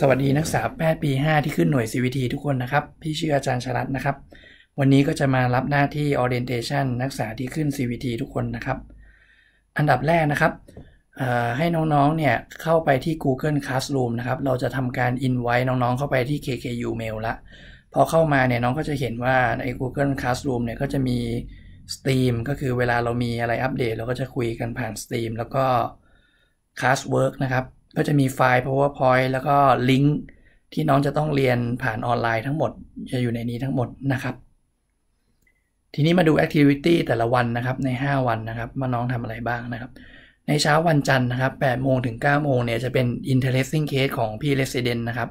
สวัสดีนักศึกษาแพทย์ปี 5 ที่ขึ้นหน่วย CVT ทุกคนนะครับ พี่ชื่ออาจารย์ชลัดนะครับ วันนี้ก็จะมารับหน้าที่ orientation นักศึกษาที่ขึ้น CVT ทุกคนนะครับ อันดับแรกนะครับ ให้น้องๆเนี่ยเข้าไปที่ Google Classroom นะครับเราจะทำการ invite น้องๆเข้าไปที่ KKU Mail ละพอเข้ามาเนี่ยน้องก็จะเห็นว่าใน Google Classroom เนี่ยก็จะมี Steam ก็คือเวลาเรามีอะไรอัปเดตเราก็จะคุยกันผ่าน Steam แล้วก็ Classwork นะครับก็จะมีไฟล์ PowerPoint แล้วก็ลิงก์ที่น้องจะต้องเรียนผ่านออนไลน์ทั้งหมดจะอยู่ในนี้ทั้งหมดนะครับ ทีนี้มาดู Activity แต่ละวันนะครับใน 5 วันนะครับมาน้องทำอะไรบ้างนะครับ ในเช้าวันจันทร์นะครับ8โมงถึง9โมงเนี่ยจะเป็น interesting case ของพี่ resident นะครับ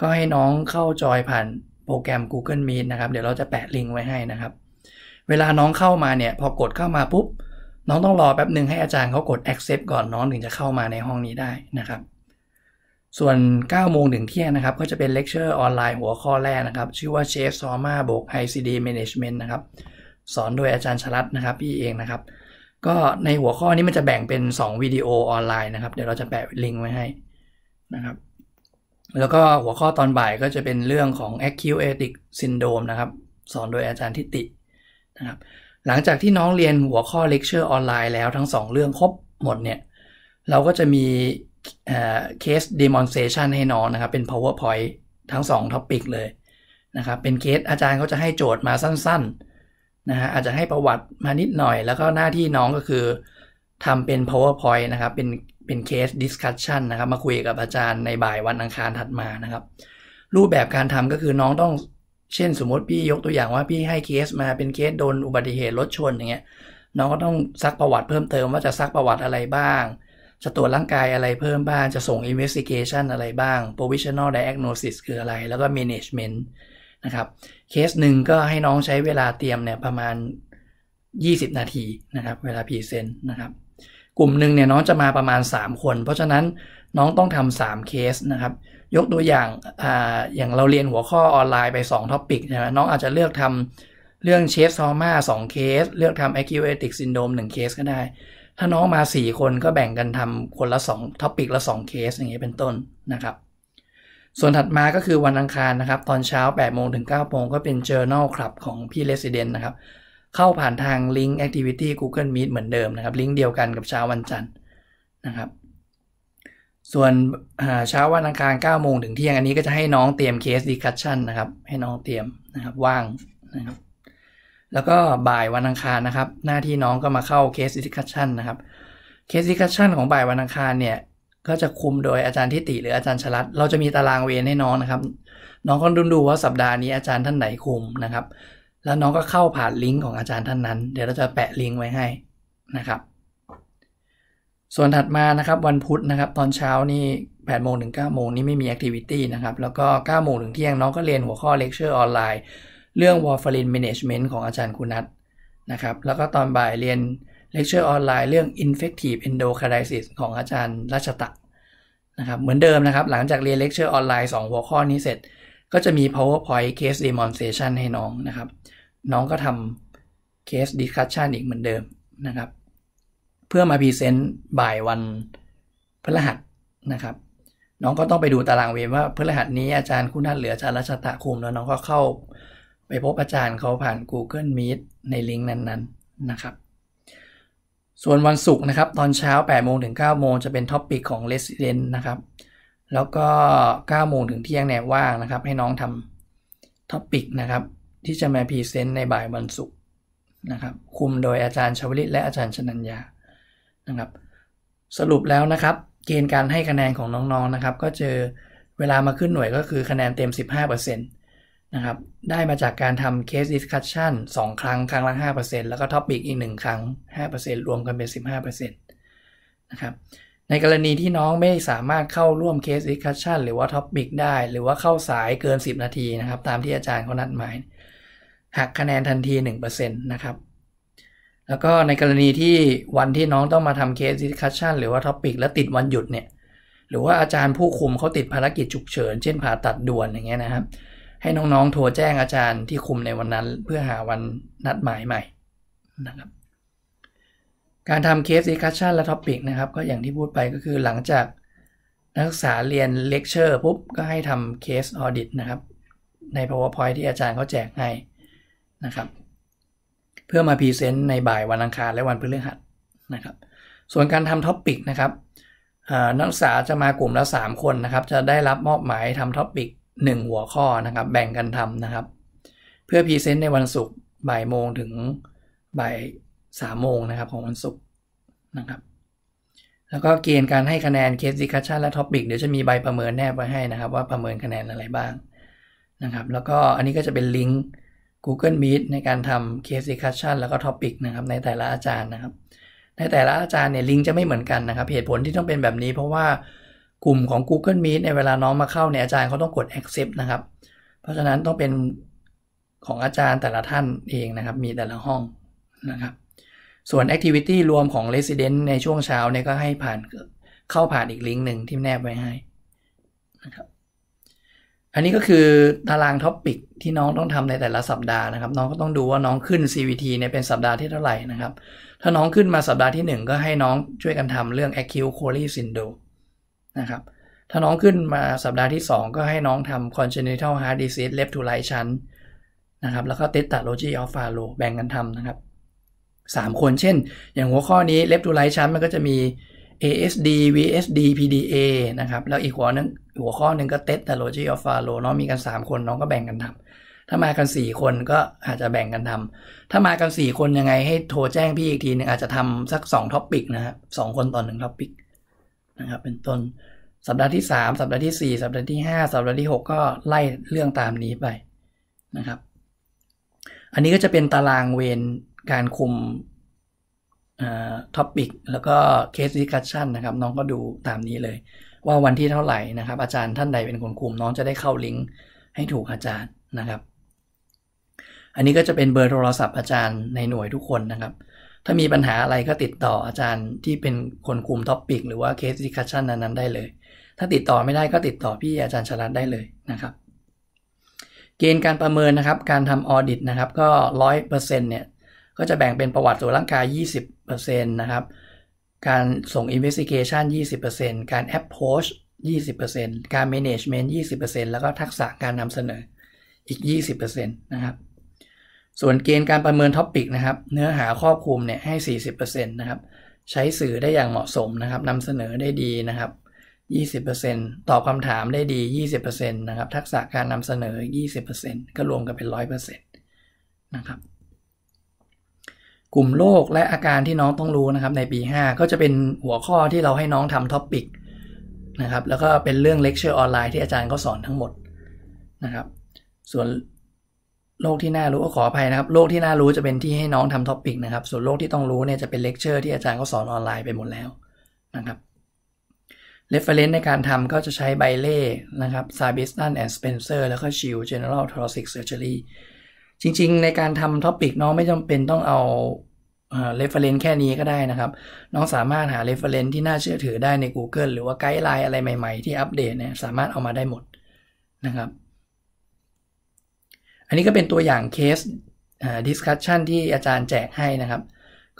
ก็ให้น้องเข้าจอยผ่านโปรแกรม Google Meet นะครับเดี๋ยวเราจะแปะลิงก์ไว้ให้นะครับ เวลาน้องเข้ามาเนี่ยพอกดเข้ามาปุ๊บน้องต้องรอแป๊บหนึ่งให้อาจารย์เขากด accept ก่อนน้องถึงจะเข้ามาในห้องนี้ได้นะครับ ส่วน 9 โมงถึงเที่ยงนะครับก็จะเป็นเลคเชอร์ออนไลน์หัวข้อแรกนะครับ ชื่อว่าเชฟซอม m าบวก ICD Management นะครับ สอนโดยอาจารย์ชลัดนะครับ พี่เองนะครับ ก็ในหัวข้อนี้มันจะแบ่งเป็น 2 วิดีโอออนไลน์นะครับเดี๋ยวเราจะแปะลิงก์ไว้ให้นะครับแล้วก็หัวข้อตอนบ่ายก็จะเป็นเรื่องของ acute a อ i c syndrome นะครับสอนโดยอาจารย์ทิตินะครับหลังจากที่น้องเรียนหัวข้อเลคเชอร์ออนไลน์แล้วทั้งสองเรื่องครบหมดเนี่ย เราก็จะมีเคสเดโมน s t r a t ให้น้องนะครับเป็น powerpoint ทั้งสองท็อปิกเลยนะครับเป็นเคสอาจารย์เขาจะให้โจทย์มาสั้นๆนะฮะอาจจะให้ประวัติมานิดหน่อย แล้วก็หน้าที่น้องก็คือทำเป็น powerpoint นะครับเป็นเป็นเคส discussion นะครับ มาคุยกับอาจารย์ในบ่ายวันอังคารถัดมานะครับ รูปแบบการทำก็คือน้องต้องเช่นสมมติพี่ยกตัวอย่างว่าพี่ให้เคสมาเป็นเคสโดนอุบัติเหตุรถชนอย่างเงี้ยน้องก็ต้องซักประวัติเพิ่มเติมว่าจะซักประวัติอะไรบ้าง จะตรวจร่างกายอะไรเพิ่มบ้าง จะส่ง investigation อะไรบ้าง provisional diagnosis คืออะไร แล้วก็ management นะครับเคสหนึ่งก็ให้น้องใช้เวลาเตรียมเนี่ยประมาณ 20 นาทีนะครับ เวลาพรีเซนต์นะครับ กลุ่มหนึ่งเนี่ยน้องจะมาประมาณ 3 คน เพราะฉะนั้นน้องต้องทำา3เคสนะครับยกตัวอย่างอ่าอย่างเราเรียนหัวข้อออนไลน์ไป 2 ท็อปิกใช่น้องอาจจะเลือกทำเรื่องเชสซอมาสองเคส เลือกทำ Activatic Syndrome 1 เคสก็ได้ ถ้าน้องมา 4 คนก็แบ่งกันทำคนละ 2 ท็อปิกละ 2 เคสอย่างเงี้ยเป็นต้นนะครับ ส่วนถัดมาก็คือวันอังคารนะครับ ตอนเช้า8โมงถึง 9โมงก็เป็น Journal Club ของพี่ Resident นะครับ เข้าผ่านทางลิงก์ Activity Google Meet เหมือนเดิมนะครับลิงก์เดียวกันกับเช้าวันจันทร์นะครับส่วนเช้าวันอังคาร9โมงถึงเที่ยงอันนี้ก็จะให้น้องเตรียมเคสดีคัชชั่นนะครับ ให้น้องเตรียมนะครับว่างนะครับ แล้วก็บ่ายวันอังคารนะครับ หน้าที่น้องก็มาเข้าเคสดีคัชชั่นนะครับเคสดีคัชชั่นของบ่ายวันอังคารเนี่ย ก็จะคุมโดยอาจารย์ทิติ หรืออาจารย์ชลัดเราจะมีตารางเวรให้น้องนะครับ น้องก็ดูดูว่าสัปดาห์นี้อาจารย์ท่านไหนคุมนะครับ แล้วน้องก็เข้าผ่านลิงก์ของอาจารย์ท่านนั้นเดี๋ยวเราจะแปะลิงก์ไว้ให้นะครับส่วนถัดมานะครับวันพุธนะครับ ตอนเช้านี่8โมงถึง9โมงนี่ไม่มีแอคทิวิตี้นะครับ แล้วก็9โมงถึงเที่ยงน้องก็เรียนหัวข้อเลคเชอร์ออนไลน์เรื่อง warfarin management ของอาจารย์คุณัทนะครับ แล้วก็ตอนบ่ายเรียนเลคเชอร์ออนไลน์เรื่อง infective endocarditis ของอาจารย์รัชตะนะครับ เหมือนเดิมนะครับ หลังจากเรียนเลคเชอร์ออนไลน์2 หัวข้อนี้เสร็จ ก็จะมี powerpoint case demonstration ให้น้องนะครับ น้องก็ทำ case discussion อีกเหมือนเดิมนะครับพื่อมาพรีเซนต์บ่ายวันพฤหัสนะครับ น้องก็ต้องไปดูตารางเวรว่าพฤหัสนี้อาจารย์คุณนัทเหลืออาจารย์รัชตะคุมแล้วน้องก็เข้าไปพบอาจารย์เขาผ่าน Google Meet ในลิงก์นั้นๆนนะครับ ส่วนวันศุกร์นะครับตอนเช้า8โมงถึง9โมงจะเป็นท็อปปิกของ Resident นะครับแล้วก็9โมงถึงเที่ยงแนวว่างนะครับให้น้องทำท็อปปิกนะครับที่จะมาพรีเซนต์ในบ่ายวันศุกร์นะครับคุมโดยอาจารย์ชวลิตและอาจารย์ชนัญญานะครับสรุปแล้วนะครับ เกณฑ์การให้คะแนนของน้องๆนนะครับก็เจอเวลามาขึ้นหน่วยก็คือคะแนนเต็ม 15%นะครับได้มาจากการทำ case discussion 2ครั้งครั้งละ 5%แล้วก็ topic อีก 1 ครั้ง 5%รวมกันเป็น 15%นะครับในกรณีที่น้องไม่สามารถเข้าร่วม case discussion หรือว่า topic ได้ หรือว่าเข้าสายเกิน 10 นาทีนะครับตามที่อาจารย์เขานัดหมาย หักคะแนนทันที 1%นะครับแล้วก็ในกรณีที่วันที่น้องต้องมาทำเคสดิสคัชชันหรือว่าท็อปิกแล้วติดวันหยุดเนี่ย หรือว่าอาจารย์ผู้คุมเขาติดภารกิจฉุกเฉินเช่นผ่าตัดด่วนอย่างเงี้ยนะครับให้น้องๆโทรแจ้งอาจารย์ที่คุมในวันนั้นเพื่อหาวันนัดหมายใหม่นะครับ การทำเคสดิสคัชชันและท็อปิกนะครับ ก็อย่างที่พูดไปก็คือหลังจากนักศึกษาเรียนเลคเชอร์ปุ๊บก็ให้ทำเคสออดิตนะครับ ใน PowerPoint ที่อาจารย์เขาแจกให้นะครับพื่อมาพรีเซนต์ในบ่ายวันอังคาร และวันพฤหัสนะครับ ส่วนการทำท็อปปิกนะครับนักศึกษาจะมากลุ่มละ3คนนะครับ จะได้รับมอบหมายทำท็อปปิก1หัวข้อนะครับ แบ่งกันทำนะครับ เพื่อพรีเซนต์ในวันศุกร์บ่ายโมงถึงบ่ายสามโมงนะครับ ของวันศุกร์นะครับ แล้วก็เกณฑ์การให้คะแนนเคสดิคัชชันและท็อปปิกเดี๋ยวจะมีใบประเมินแนบไว้ให้นะครับ ว่าประเมินคะแนนอะไรบ้างนะครับ แล้วก็อันนี้ก็จะเป็นลิงก์ Google Meet ในการทำ Case Discussion แล้วก็ Topic นะครับ ในแต่ละอาจารย์นะครับ ในแต่ละอาจารย์เนี่ยลิงก์จะไม่เหมือนกันนะครับ เหตุผลที่ต้องเป็นแบบนี้เพราะว่ากลุ่มของ Google Meet ในเวลาน้องมาเข้าเนี่ยอาจารย์เขาต้องกด accept นะครับ เพราะฉะนั้นต้องเป็นของอาจารย์แต่ละท่านเองนะครับ มีแต่ละห้องนะครับส่วน activity รวมของ resident ในช่วงเช้าเนี่ยก็ให้ผ่านเข้าผ่านอีกลิงก์หนึ่งที่แนบไว้ให้นะครับอันนี้ก็คือตารางท็อปปิกที่น้องต้องทำในแต่ละสัปดาห์นะครับน้องก็ต้องดูว่าน้องขึ้น CVT เนี่ยเป็นสัปดาห์ที่เท่าไหร่นะครับถ้าน้องขึ้นมาสัปดาห์ที่ 1 ก็ให้น้องช่วยกันทำเรื่อง acute c o r y syndrome นะครับถ้าน้องขึ้นมาสัปดาห์ที่ 2 ก็ให้น้องทำ congenital heart disease left to right ชั้นนะครับแล้วก็ tetralogy of f a l o แบ่งกันทำนะครับ3คนเช่น อย่างหัวข้อนี้ left to right ชั้นมันก็จะมี ASD VSD PDA นะครับแล้วอีกหัวนึงหัวข้อหนึ่งก็เต็ดแต่โลจีออฟฟาโลน้องมีกัน 3 คนน้องก็แบ่งกันทำ ถ้ามากัน 4 คนก็อาจจะแบ่งกันทำ ถ้ามากัน 4 คนยังไงให้โทรแจ้งพี่อีกทีนึงอาจจะทำสัก2ท็อปปิกนะครับสคนต่อหนึ่งท็อปปิกนะครับ เป็นต้นสัปดาห์ที่ 3 สัปดาห์ที่ 4 สัปดาห์ที่ 5 สัปดาห์ที่ 6 ก็ไล่เรื่องตามนี้ไปนะครับ อันนี้ก็จะเป็นตารางเวรการคุมท็อปปิกแล้วก็เคสดิคัชชั่นนะครับน้องก็ดูตามนี้เลยว่าวันที่เท่าไหร่นะครับอาจารย์ท่านใดเป็นคนคุมน้องจะได้เข้าลิงก์ให้ถูกอาจารย์นะครับ อันนี้ก็จะเป็นเบอร์โทรศัพท์อาจารย์ในหน่วยทุกคนนะครับ ถ้ามีปัญหาอะไรก็ติดต่ออาจารย์ที่เป็นคนคุมท็อปิกหรือว่าเคสดิคัชชันนั้นๆ ได้เลย ถ้าติดต่อไม่ได้ก็ติดต่อพี่อาจารย์ชลัดได้เลยนะครับ เกณฑ์การประเมินนะครับการทำออดิตนะครับก็ร้อยเปอร์เซ็นต์เนี่ยก็จะแบ่งเป็นประวัติตัวร่างกาย20%นะครับการส่ง investigation 20%การ approach 20%การ management 20%แล้วก็ทักษะการนำเสนออีก 20%นะครับ ส่วนเกณฑ์การประเมินท็อปิกนะครับ เนื้อหาครอบคลุมเนี่ยให้ 40%นะครับ ใช้สื่อได้อย่างเหมาะสมนะครับนำเสนอได้ดีนะครับ 20%ตอบคำถามได้ดี 20%นะครับ ทักษะการนำเสนอ 20%ก็รวมกันเป็น 100%นะครับกลุ่มโรคและอาการที่น้องต้องรู้นะครับ ในปี 5 ก็จะเป็นหัวข้อที่เราให้น้องทำท็อปิกนะครับแล้วก็เป็นเรื่องเลคเชอร์ออนไลน์ที่อาจารย์ก็สอนทั้งหมดนะครับส่วนโรคที่น่ารู้ก็ขออภัยนะครับโรคที่น่ารู้จะเป็นที่ให้น้องทำท็อปิกนะครับส่วนโรคที่ต้องรู้เนี่ย จะเป็นเลคเชอร์ที่อาจารย์ก็สอนออนไลน์ไปหมดแล้วนะครับเรฟเฟรนซ์ในการทำก็จะใช้ไบเล่นะครับซาบิสตันแอนด์สเปนเซอร์แล้วก็ชิลเจเนอเรลทอร์สิกเซอร์เจอรี่จริงๆ ในการทำท็อปิกน้องไม่จำเป็นต้องเอาเรฟเฟรนซ์แค่นี้ก็ได้นะครับ น้องสามารถหาเรฟเฟรนซ์ที่น่าเชื่อถือได้ใน Google หรือว่าไกด์ไลน์อะไรใหม่ ๆ ที่อัปเดตเนี่ยสามารถเอามาได้หมดนะครับ อันนี้ก็เป็นตัวอย่างเคสดิสคัชชันที่อาจารย์แจกให้นะครับ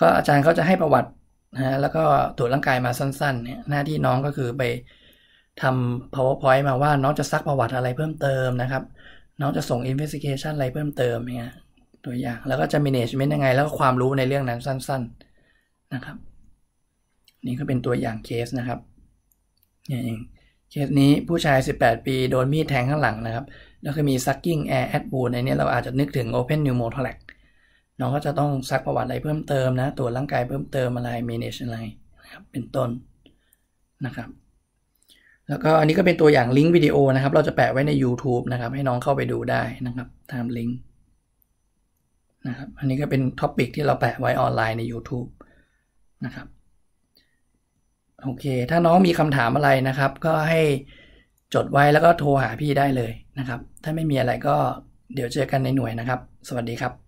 ก็อาจารย์เขาจะให้ประวัตินะแล้วก็ตรวจร่างกายมาสั้นๆเนี่ยหน้าที่น้องก็คือไป ทำ powerpoint มาว่าน้องจะซักประวัติอะไรเพิ่มเติมนะครับน้องจะส่ง investigation อะไรเพิ่มเติมเงี้ยตัวอย่างแล้วก็จะ management ยังไง แล้วก็ความรู้ในเรื่องนั้นสั้นๆนะครับ นี่ก็เป็นตัวอย่างเคสนะครับเนี่ยเองเคสนี้ผู้ชาย 18 ปี โดนมีดแทงข้างหลังนะครับ แล้วคือมี sucking air at wound ในนี้เราอาจจะนึกถึง open pneumothorax น้องก็จะต้องซักประวัติอะไรเพิ่มเติมนะตัวร่างกายเพิ่มเติมอะไร manage อะไรนะครับ เป็นต้นนะครับแล้วก็อันนี้ก็เป็นตัวอย่างลิงก์วิดีโอนะครับ เราจะแปะไว้ใน YouTube นะครับ ให้น้องเข้าไปดูได้นะครับตามลิงก์นะครับอันนี้ก็เป็นท็อปิกที่เราแปะไว้ออนไลน์ใน YouTube นะครับโอเค ถ้าน้องมีคำถามอะไรนะครับ ก็ให้จดไว้แล้วก็โทรหาพี่ได้เลยนะครับ ถ้าไม่มีอะไรก็เดี๋ยวเจอกันในหน่วยนะครับ สวัสดีครับ